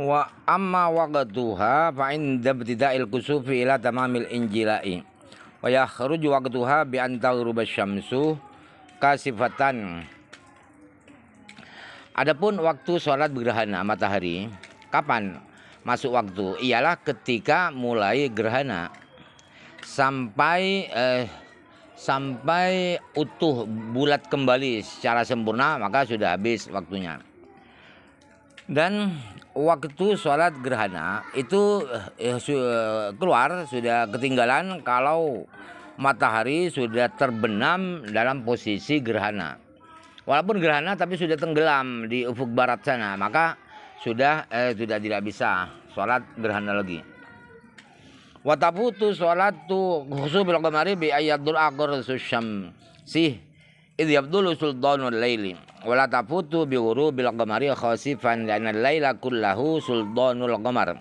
wa amma waqtuha fa inda ibtida'il kusufi ila tamamil injilai wa yakhruju waqtuha bi an taghruba syamsu kasifatan Adapun waktu sholat gerhana matahari, kapan masuk waktu? Ialah ketika mulai gerhana sampai eh, sampai utuh bulat kembali secara sempurna maka sudah habis waktunya. Dan waktu sholat gerhana itu eh, eh, keluar sudah ketinggalan kalau matahari sudah terbenam dalam posisi gerhana. Walaupun gerhana tapi sudah tenggelam di ufuk barat sana, maka sudah eh, sudah tidak bisa sholat gerhana lagi. Watabutu sholat tu khusus bilang kemari bi ayatul akhir susham sih idh yabdulu sultanul laili la tafutu bi ghurubil qamari khasifan lana laila kullahu sultanul qamar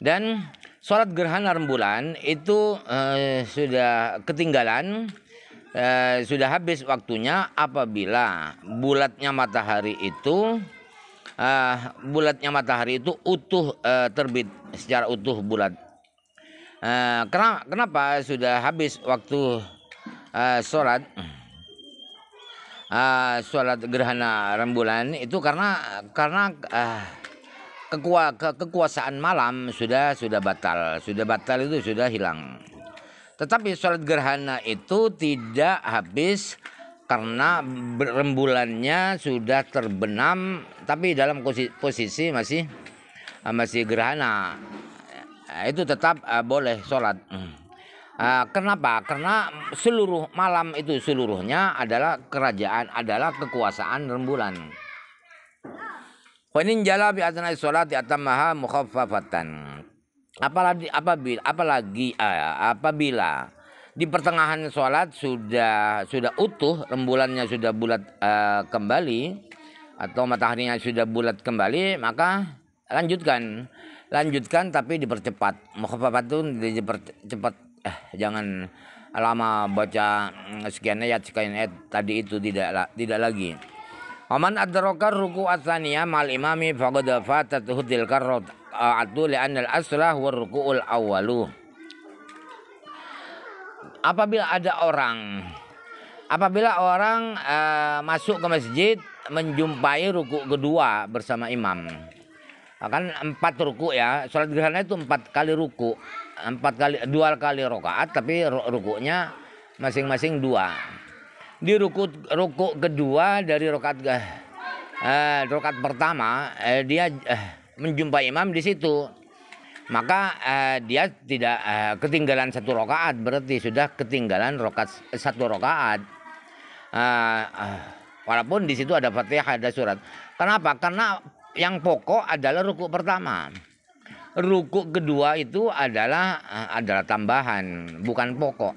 dan sholat gerhana rembulan itu eh, sudah ketinggalan eh, sudah habis waktunya apabila bulatnya matahari itu eh, bulatnya matahari itu utuh eh, terbit secara utuh bulat eh, kenapa, kenapa sudah habis waktu uh, sholat uh, sholat gerhana rembulan itu karena karena uh, kekua, ke, kekuasaan malam sudah sudah batal sudah batal itu sudah hilang tetapi sholat gerhana itu tidak habis karena rembulannya sudah terbenam tapi dalam posisi posisi masih masih gerhana itu tetap uh, boleh sholat. Hmm. Uh, kenapa? Karena seluruh malam itu seluruhnya adalah kerajaan, adalah kekuasaan rembulan. Wanin jala bi atnai sholati atamaha mukhaffafatan. Apalagi apabila apalagi uh, apabila di pertengahan sholat sudah sudah utuh rembulannya sudah bulat uh, kembali atau mataharinya sudah bulat kembali maka lanjutkan lanjutkan tapi dipercepat mukhaffafat dipercepat eh jangan lama baca mm, sekian ayat sekian ayat tadi itu tidak tidak lagi. Aman adraka ruku asania mal imami fagodafa fatatuhu karot eh, atu li'anna al-aslah wa awalu. Apabila ada orang apabila orang uh, masuk ke masjid menjumpai ruku kedua bersama imam akan ah, empat ruku ya sholat gerhana itu empat kali ruku empat kali dua kali rokaat tapi rukunya masing-masing dua di ruku ruku kedua dari rokaat eh, rokaat pertama eh, dia eh, menjumpai imam di situ maka eh, dia tidak eh, ketinggalan satu rokaat berarti sudah ketinggalan rokaat eh, satu rokaat eh, eh, walaupun di situ ada fatihah ada surat kenapa karena yang pokok adalah rukuk pertama. rukuk kedua itu adalah eh, adalah tambahan, bukan pokok.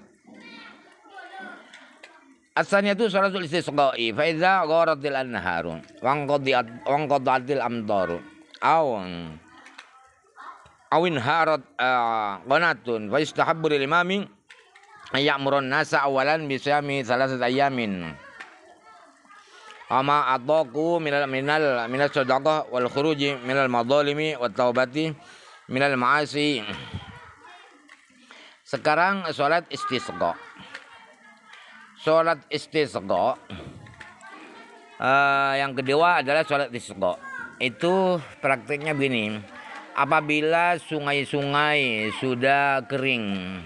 Asalnya itu suratul istisqa'i fa idza gharatil anharu wangqadiat wangqadatil amtaru aw awin harat qanatun eh, fa istahabbu lil imami ayamurun nasa awalan bi salah satu ayamin ama ataku minal minal minal sodako wal khuruji minal madolimi wat taubati minal ma'asi sekarang sholat istisqa sholat istisqa uh, yang kedua adalah sholat istisqa itu praktiknya begini apabila sungai-sungai sudah kering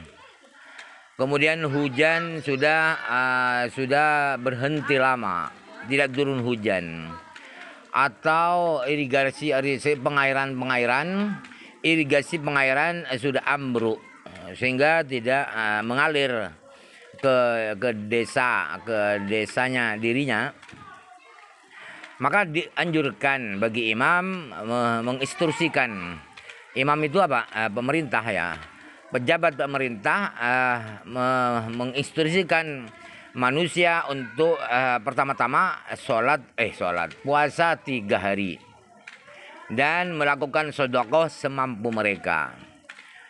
kemudian hujan sudah uh, sudah berhenti lama tidak turun hujan atau irigasi pengairan-pengairan irigasi pengairan eh, sudah ambruk eh, sehingga tidak eh, mengalir ke ke desa ke desanya dirinya maka dianjurkan bagi imam menginstruksikan imam itu apa pemerintah ya pejabat pemerintah uh, menginstruksikan manusia untuk uh, pertama-tama sholat eh sholat puasa tiga hari dan melakukan sodokoh semampu mereka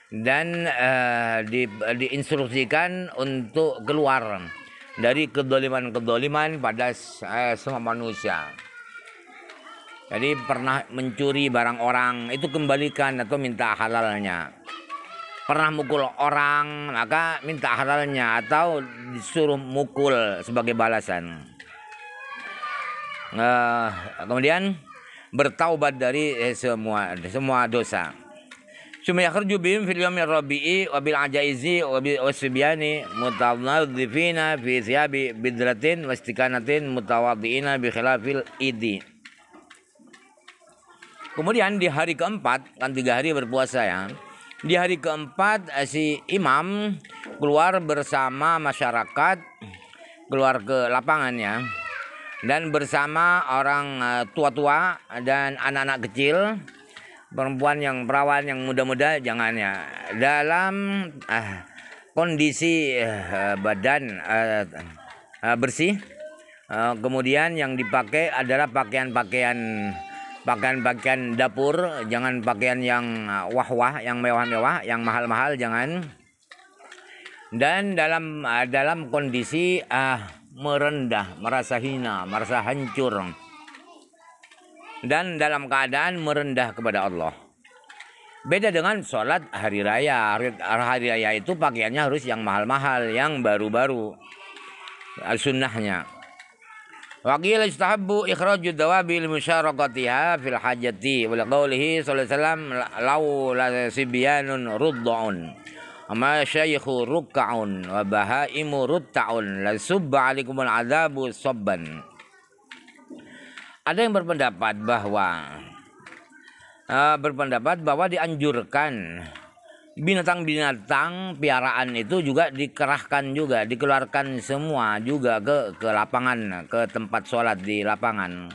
dan uh, di, diinstruksikan untuk keluar dari kedoliman-kedoliman pada uh, semua manusia. Jadi pernah mencuri barang orang itu kembalikan atau minta halalnya pernah mukul orang maka minta halalnya atau disuruh mukul sebagai balasan uh, kemudian bertaubat dari eh, semua semua dosa Suma yakhruju bihim fil yawmi rabi'i wa ajaizi wa bisyani mutawadzifina fi thiyabi bidratin wa istikanatin mutawadhiina bi khilafil idi. Kemudian di hari keempat kan tiga hari berpuasa ya di hari keempat eh, si imam keluar bersama masyarakat keluar ke lapangannya dan bersama orang eh, tua-tua dan anak-anak kecil perempuan yang perawan yang muda-muda jangan ya dalam eh, kondisi eh, badan eh, bersih eh, kemudian yang dipakai adalah pakaian-pakaian pakaian-pakaian dapur jangan pakaian yang uh, wah-wah yang mewah-mewah yang mahal-mahal jangan dan dalam uh, dalam kondisi uh, merendah merasa hina merasa hancur dan dalam keadaan merendah kepada Allah beda dengan sholat hari raya hari raya itu pakaiannya harus yang mahal-mahal yang baru-baru sunnahnya Wakil istahabu istahabbu ikhraju dawabi li musyarakatiha fil hajati wa qawlihi sallallahu alaihi wasallam law la sibyanun ruddaun amma syaikhu rukkaun wa bahaimu rutta'un la subba alaikumul adabu sabban Ada yang berpendapat bahwa uh, berpendapat bahwa dianjurkan binatang-binatang piaraan itu juga dikerahkan juga dikeluarkan semua juga ke ke lapangan ke tempat sholat di lapangan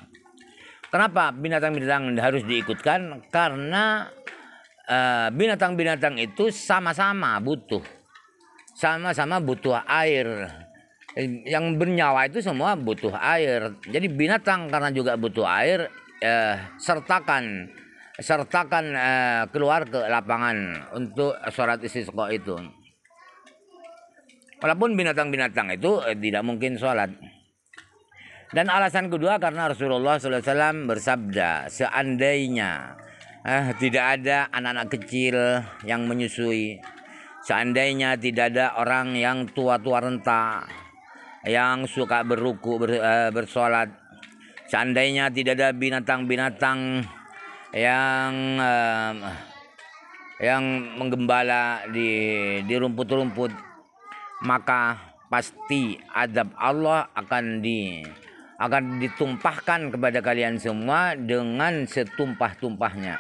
kenapa binatang-binatang harus diikutkan karena eh, binatang-binatang uh, itu sama-sama butuh sama-sama butuh air yang bernyawa itu semua butuh air jadi binatang karena juga butuh air eh, sertakan sertakan eh, keluar ke lapangan untuk sholat istisqa itu. Walaupun binatang-binatang itu eh, tidak mungkin sholat. Dan alasan kedua karena Rasulullah SAW bersabda, seandainya eh, tidak ada anak-anak kecil yang menyusui, seandainya tidak ada orang yang tua-tua renta yang suka beruku ber, eh, bersolat, seandainya tidak ada binatang-binatang yang um, yang menggembala di di rumput-rumput maka pasti azab Allah akan di akan ditumpahkan kepada kalian semua dengan setumpah-tumpahnya.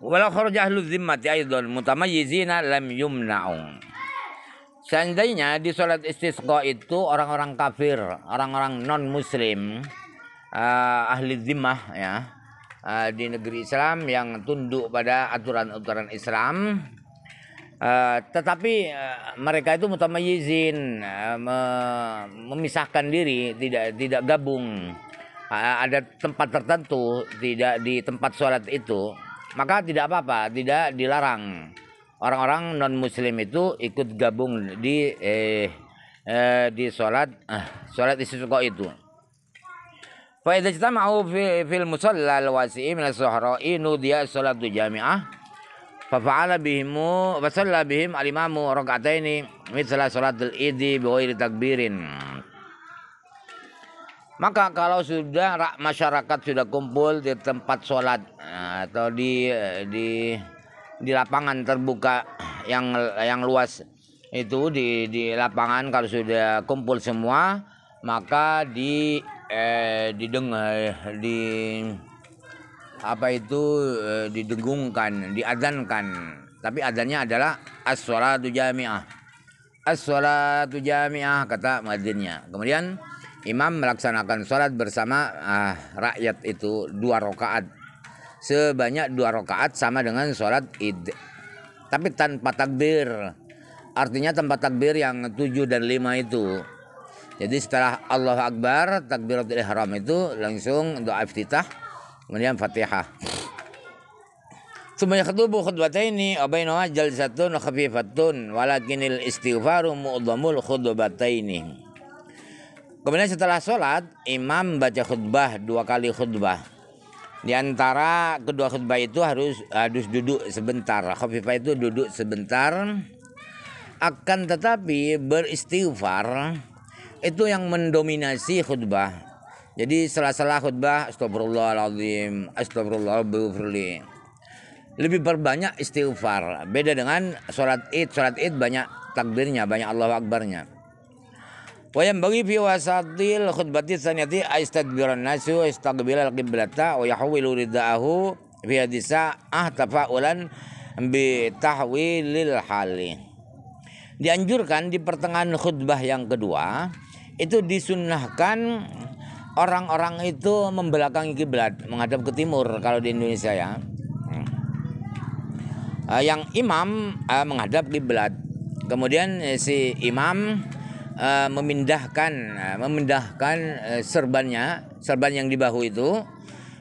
Walau kharaja zimmati mutama mutamayyizina lam yumna'u. Seandainya di sholat istisqa itu orang-orang kafir, orang-orang non muslim, uh, eh, ahli zimmah ya, Eh, di negeri Islam yang tunduk pada aturan-aturan Islam. Uh, tetapi uh, mereka itu mutamayizin uh, memisahkan diri tidak tidak gabung uh, ada tempat tertentu tidak di tempat sholat itu maka tidak apa-apa tidak dilarang orang-orang non muslim itu ikut gabung di eh, eh di sholat uh, sholat istiqo itu Fa idza jama'u fi fil musalla al wasi'i min as-suhra'i nudiya salatu jami'ah fa fa'ala bihimu fa salla bihim al imamu rak'ataini mithla salatul idi bi ghairi takbirin. Maka kalau sudah masyarakat sudah kumpul di tempat sholat eh, atau di di di lapangan terbuka yang yang luas itu di di lapangan kalau sudah kumpul semua maka di eh didengar di apa itu eh, didengungkan, diadankan. Tapi adanya adalah as salatu jami'ah. as salatu jami'ah kata muadzinnya. Kemudian imam melaksanakan sholat bersama ah, rakyat itu dua rakaat. Sebanyak dua rakaat sama dengan sholat id. Tapi tanpa takbir. Artinya tempat takbir yang tujuh dan lima itu jadi setelah Allah Akbar takbiratul ihram itu langsung doa iftitah kemudian Fatihah. Sumaya khutbu khutbataini abaina jalsatun khafifatun walakinil istighfaru mu'dhamul khutbataini. Kemudian setelah sholat, imam baca khutbah dua kali khutbah. Di antara kedua khutbah itu harus harus duduk sebentar. Khafifah itu duduk sebentar. Akan tetapi beristighfar itu yang mendominasi khutbah. Jadi sela-sela khutbah astagfirullahaladzim, astagfirullahaladzim. Lebih berbanyak istighfar. Beda dengan sholat id. Sholat id banyak takbirnya, banyak Allah Akbarnya. Wa yang bagi fi wasatil khutbati saniyati aistadbiran nasu al qiblata wa yahwilu ridaahu fi hadisa ah tafaulan bi tahwilil halih. Dianjurkan di pertengahan khutbah yang kedua itu disunahkan orang-orang itu membelakangi kiblat menghadap ke timur kalau di Indonesia ya uh, yang imam uh, menghadap kiblat kemudian uh, si imam uh, memindahkan uh, memindahkan uh, serbannya serban yang di bahu itu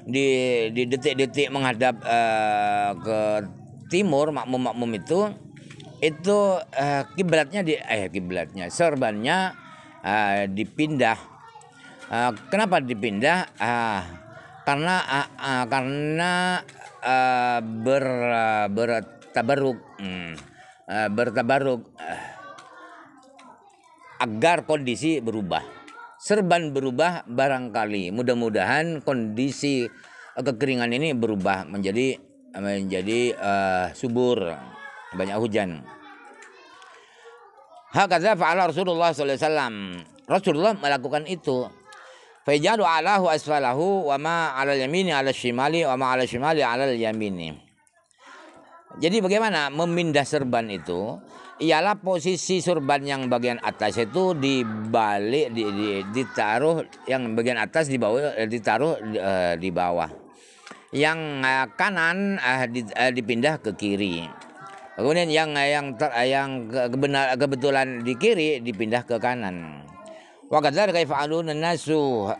di di detik-detik menghadap uh, ke timur makmum-makmum itu itu uh, kiblatnya di eh kiblatnya serbannya uh, dipindah. Uh, kenapa dipindah? Uh, karena uh, uh, karena uh, ber uh, bertabaruk hmm, uh, bertabaruk uh, agar kondisi berubah. Serban berubah barangkali. Mudah-mudahan kondisi kekeringan ini berubah menjadi menjadi uh, subur banyak hujan. Hakadza fa'ala Rasulullah sallallahu alaihi wasallam. Rasulullah melakukan itu. Fajalu alahu asfalahu wa ma 'ala yamini 'ala shimali wa ma 'ala shimali 'ala yamini. Jadi bagaimana memindah serban itu? Ialah posisi serban yang bagian atas itu dibalik di, di, ditaruh yang bagian atas di bawah eh, ditaruh uh, di bawah. Yang uh, kanan uh, di, uh, dipindah ke kiri Kemudian yang yang ter, yang kebenar, kebetulan di kiri dipindah ke kanan. Wa kadzalika yaf'aluna nasu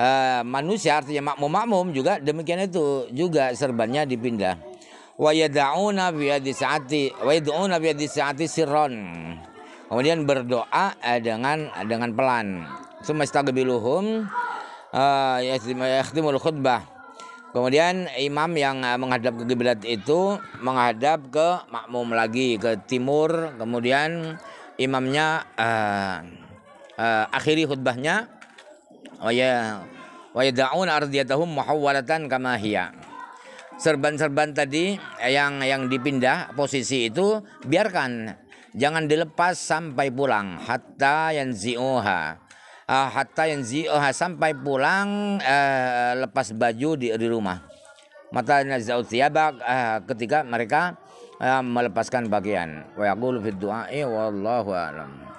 eh, manusia artinya makmum-makmum juga demikian itu juga serbannya dipindah. Wa yad'una bi yadi saati wa yad'una bi yadi saati sirron. Kemudian berdoa eh, dengan dengan pelan. Sumastagbiluhum ya eh, yakhtimul khutbah Kemudian imam yang eh, menghadap ke kiblat itu menghadap ke makmum lagi ke timur. Kemudian imamnya uh, uh, akhiri khutbahnya wa ya ardiyatahum muhawwalatan kama hiya. Serban-serban tadi yang yang dipindah posisi itu biarkan jangan dilepas sampai pulang hatta yanzi'uha uh, hatta yang zioha sampai pulang uh, lepas baju di, di rumah. Mata nazaut uh, ah, ketika mereka uh, melepaskan bagian. Wa yaqulu fid du'a wallahu a'lam.